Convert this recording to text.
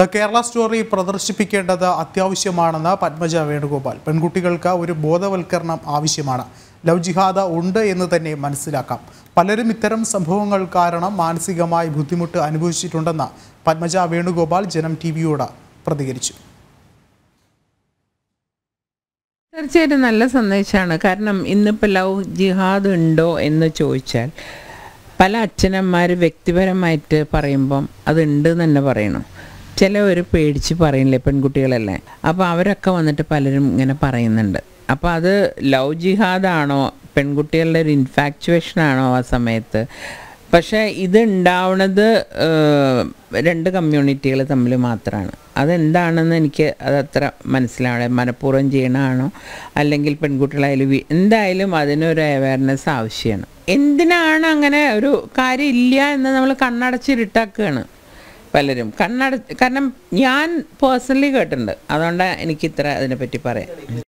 the Kerala story പ്രദർശിപ്പിക്കേണ്ടത് അത്യാവശ്യമാണെന്ന് പത്മജ വേണുഗോപാൽ പെൺകുട്ടികൾക്ക് ഒരു ബോധവൽക്കരണം ആവശ്യമാണ് ലവ് ജിഹാദ ഉണ്ട് എന്ന് തന്നെ മനസ്സിലാക്കാം പലരും ഇത്തരം സംഭവങ്ങൾ കാരണം മാനസികമായി ബുദ്ധിമുട്ട് അനുഭവിച്ചിട്ടുണ്ടെന്ന് പത്മജ വേണുഗോപാൽ ജനം ടി വിയോട് പ്രതികരിച്ചു തീർച്ചയായിട്ടും നല്ല സന്ദേശമാണ് കാരണം ഇന്നിപ്പോൾ ലവ് ജിഹാദ് ഉണ്ടോ എന്ന് ചോദിച്ചാൽ പല അച്ഛനന്മാർ വ്യക്തിപരമായിട്ട് പറയുമ്പം അതുണ്ട് തന്നെ പറയണം ചിലവർ പേടിച്ച് പറയില്ലേ പെൺകുട്ടികളല്ലേ അപ്പോൾ അവരൊക്കെ വന്നിട്ട് പലരും ഇങ്ങനെ പറയുന്നുണ്ട് അപ്പോൾ അത് ലവ് ജിഹാദാണോ പെൺകുട്ടികളുടെ ഒരു ഇൻഫാക്ച്വേഷൻ ആണോ ആ സമയത്ത് പക്ഷേ ഇത് ഉണ്ടാവുന്നത് രണ്ട് കമ്മ്യൂണിറ്റികൾ തമ്മിൽ മാത്രമാണ് അതെന്താണെന്ന് എനിക്ക് അത് അത്ര മനസ്സിലാവണം മനഃപൂർവ്വം ചെയ്യണമാണോ അല്ലെങ്കിൽ പെൺകുട്ടികളായാലും എന്തായാലും അതിനൊരു അവയർനെസ് ആവശ്യമാണ് എന്തിനാണ് അങ്ങനെ ഒരു കാര്യമില്ല എന്ന് നമ്മൾ കണ്ണടച്ചിരിട്ടാക്കുകയാണ് പലരും കണ്ണട കാരണം ഞാൻ പേഴ്സണലി കേട്ടിട്ടുണ്ട് അതുകൊണ്ടാണ് എനിക്കിത്ര അതിനെപ്പറ്റി പറയാം